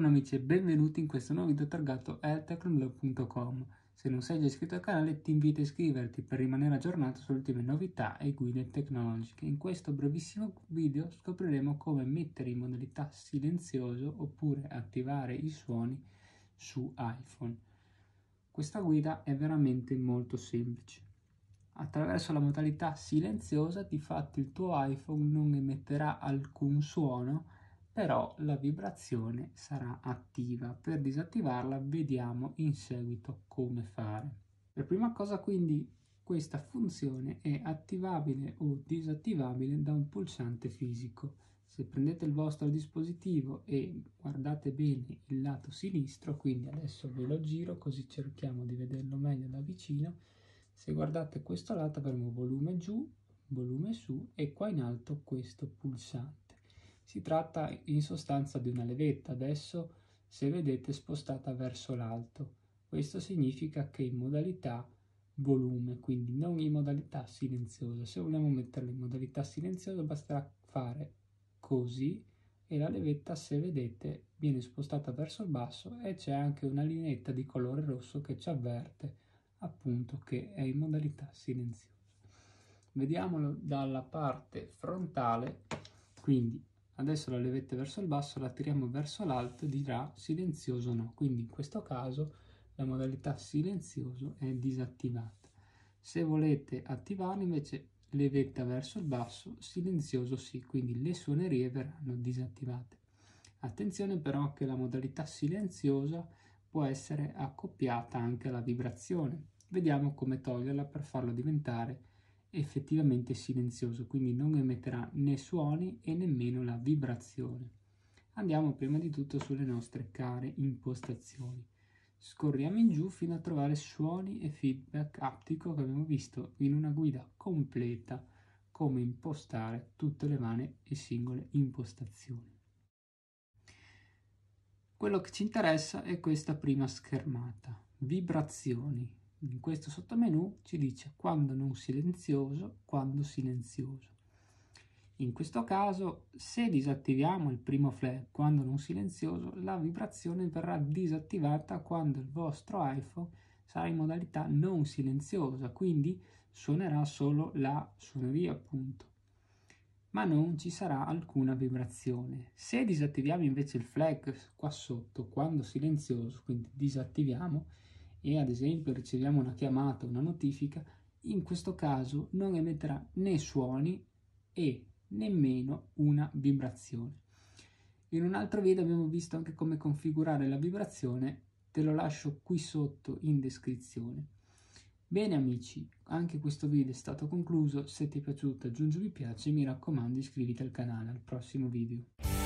Buongiorno amici e benvenuti in questo nuovo video targato healthtechnblog.com. Se non sei già iscritto al canale ti invito a iscriverti per rimanere aggiornato sulle ultime novità e guide tecnologiche. In questo brevissimo video scopriremo come mettere in modalità silenzioso oppure attivare i suoni su iPhone. Questa guida è veramente molto semplice. Attraverso la modalità silenziosa di fatto il tuo iPhone non emetterà alcun suono però la vibrazione sarà attiva. Per disattivarla vediamo in seguito come fare. Per prima cosa quindi questa funzione è attivabile o disattivabile da un pulsante fisico. Se prendete il vostro dispositivo e guardate bene il lato sinistro, quindi adesso ve lo giro così cerchiamo di vederlo meglio da vicino, se guardate questo lato avremo volume giù, volume su e qua in alto questo pulsante. Si tratta in sostanza di una levetta adesso se vedete spostata verso l'alto. Questo significa che in modalità volume, quindi non in modalità silenziosa. Se vogliamo metterlo in modalità silenziosa basterà fare così e la levetta, se vedete, viene spostata verso il basso e c'è anche una lineetta di colore rosso che ci avverte appunto che è in modalità silenziosa. Vediamolo dalla parte frontale, quindi Adesso la levetta verso il basso, la tiriamo verso l'alto, dirà silenzioso no. Quindi in questo caso la modalità silenzioso è disattivata. Se volete attivare invece levetta verso il basso, silenzioso sì, quindi le suonerie verranno disattivate. Attenzione però che la modalità silenziosa può essere accoppiata anche alla vibrazione. Vediamo come toglierla per farlo diventare effettivamente silenzioso, quindi non emetterà né suoni e nemmeno la vibrazione. Andiamo prima di tutto sulle nostre care impostazioni. Scorriamo in giù fino a trovare suoni e feedback aptico che abbiamo visto in una guida completa come impostare tutte le varie e singole impostazioni. Quello che ci interessa è questa prima schermata, vibrazioni, in questo sottomenu ci dice quando non silenzioso, quando silenzioso. In questo caso, se disattiviamo il primo flag quando non silenzioso, la vibrazione verrà disattivata quando il vostro iPhone sarà in modalità non silenziosa, quindi suonerà solo la suoneria appunto ma non ci sarà alcuna vibrazione. Se disattiviamo invece il flag qua sotto quando silenzioso, quindi disattiviamo, e ad esempio riceviamo una chiamata, una notifica, in questo caso non emetterà né suoni e nemmeno una vibrazione. In un altro video abbiamo visto anche come configurare la vibrazione, te lo lascio qui sotto in descrizione. Bene amici, anche questo video è stato concluso, se ti è piaciuto aggiungi mi piace e mi raccomando iscriviti al canale, al prossimo video.